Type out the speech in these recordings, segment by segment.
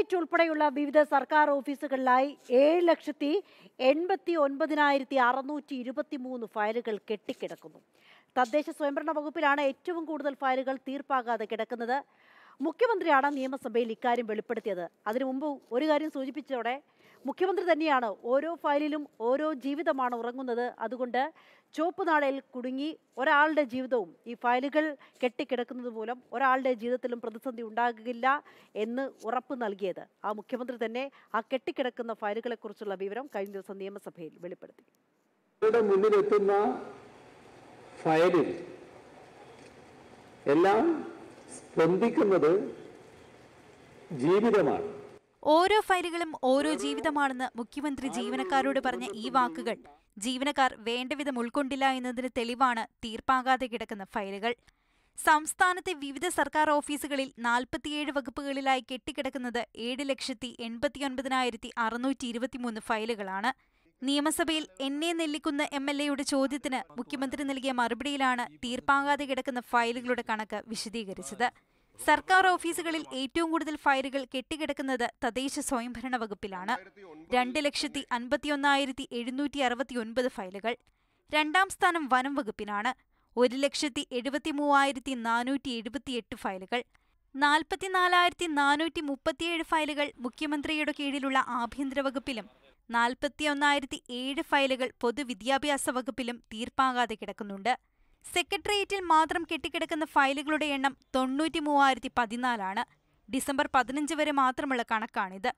corporate ഉൾപ്പെടെയുള്ള വിവിധ സർക്കാർ ഓഫീസുകളിലായി ഏഴ് ലക്ഷത്തി എൺപത്തി ഒൻപതിനായിരത്തി അറുന്നൂറ്റി ഇരുപത്തി മൂന്ന് ഫയലുകൾ കെട്ടിക്കിടക്കുന്നു തദ്ദേശ സ്വയംഭരണ വകുപ്പിലാണ് ഏറ്റവും കൂടുതൽ ഫയലുകൾ തീർപ്പാകാതെ കിടക്കുന്നത് മുഖ്യമന്ത്രിയാണ് നിയമസഭയിൽ ഇക്കാര്യം വെളിപ്പെടുത്തിയത് അതിനു മുമ്പ് ഒരു കാര്യം സൂചിപ്പിച്ചതോടെ മുഖ്യമന്ത്രി തന്നെയാണ് ഓരോ ഫയലിലും ഓരോ ജീവിതമാണ് ഉറങ്ങുന്നത് അതുകൊണ്ട് ചുവപ്പ് നാടയിൽ കുടുങ്ങി ഒരാളുടെ ജീവിതവും ഈ ഫയലുകൾ കെട്ടിക്കിടക്കുന്നത് മൂലം ഒരാളുടെ ജീവിതത്തിലും പ്രതിസന്ധി ഉണ്ടാകില്ല എന്ന് ഉറപ്പ് നൽകിയത് ആ മുഖ്യമന്ത്രി തന്നെ ആ കെട്ടിക്കിടക്കുന്ന ഫയലുകളെക്കുറിച്ചുള്ള വിവരം കഴിഞ്ഞ ദിവസം നിയമസഭയിൽ വെളിപ്പെടുത്തി മുന്നിലെത്തുന്ന ഫയലിൽ എല്ലാം സ്പന്ദിക്കുന്നത് ജീവിതമാണ് ഓരോ ഫയലുകളും ഓരോ ജീവിതമാണെന്ന് മുഖ്യമന്ത്രി ജീവനക്കാരോട് പറഞ്ഞ ഈ വാക്കുകൾ ജീവനക്കാർ വേണ്ടവിധം ഉൾക്കൊണ്ടില്ല എന്നതിന് തെളിവാണ് തീർപ്പാകാതെ കിടക്കുന്ന ഫയലുകൾ സംസ്ഥാനത്തെ വിവിധ സർക്കാർ ഓഫീസുകളിൽ നാൽപ്പത്തിയേഴ് വകുപ്പുകളിലായി കെട്ടിക്കിടക്കുന്നത് ഏഴ് ലക്ഷത്തി എൺപത്തിയൊൻപതിനായിരത്തി അറുന്നൂറ്റി ഇരുപത്തിമൂന്ന് ഫയലുകളാണ് നിയമസഭയിൽ എന്നെ നെല്ലിക്കുന്ന എം എൽ എയുടെ ചോദ്യത്തിന് മുഖ്യമന്ത്രി നൽകിയ മറുപടിയിലാണ് തീർപ്പാകാതെ കിടക്കുന്ന ഫയലുകളുടെ കണക്ക് വിശദീകരിച്ചത് സർക്കാർ ഓഫീസുകളിൽ ഏറ്റവും കൂടുതൽ ഫയലുകൾ കെട്ടിക്കിടക്കുന്നത് തദ്ദേശ സ്വയംഭരണ വകുപ്പിലാണ് രണ്ട് ലക്ഷത്തി അൻപത്തിയൊന്നായിരത്തി എഴുന്നൂറ്റി അറുപത്തിയൊൻപത് ഫയലുകൾ രണ്ടാം സ്ഥാനം വനം വകുപ്പിനാണ് ഒരു ലക്ഷത്തി എഴുപത്തി മൂവായിരത്തി നാനൂറ്റി എഴുപത്തിയെട്ട് ഫയലുകൾ നാൽപ്പത്തിനാലായിരത്തി നാനൂറ്റി മുപ്പത്തിയേഴ് ഫയലുകൾ മുഖ്യമന്ത്രിയുടെ കീഴിലുള്ള ആഭ്യന്തര വകുപ്പിലും നാൽപ്പത്തിയൊന്നായിരത്തി ഏഴ് ഫയലുകൾ പൊതുവിദ്യാഭ്യാസ വകുപ്പിലും തീർപ്പാകാതെ കിടക്കുന്നുണ്ട് സെക്രട്ടേറിയറ്റിൽ മാത്രം കെട്ടിക്കിടക്കുന്ന ഫയലുകളുടെ എണ്ണം തൊണ്ണൂറ്റി മൂവായിരത്തി പതിനാലാണ് ഡിസംബർ പതിനഞ്ച് വരെ മാത്രമുള്ള കണക്കാണിത്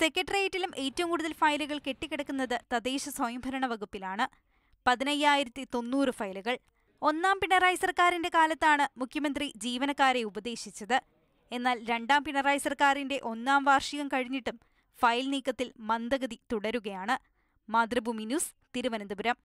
സെക്രട്ടേറിയറ്റിലും ഏറ്റവും കൂടുതൽ ഫയലുകൾ കെട്ടിക്കിടക്കുന്നത് തദ്ദേശ സ്വയംഭരണ വകുപ്പിലാണ് പതിനയ്യായിരത്തി തൊണ്ണൂറ് ഫയലുകൾ ഒന്നാം പിണറായി സർക്കാരിന്റെ കാലത്താണ് മുഖ്യമന്ത്രി ജീവനക്കാരെ ഉപദേശിച്ചത് എന്നാൽ രണ്ടാം പിണറായി സർക്കാരിന്റെ ഒന്നാം വാർഷികം കഴിഞ്ഞിട്ടും ഫയൽ നീക്കത്തിൽ മന്ദഗതി തുടരുകയാണ് മാതൃഭൂമി ന്യൂസ് തിരുവനന്തപുരം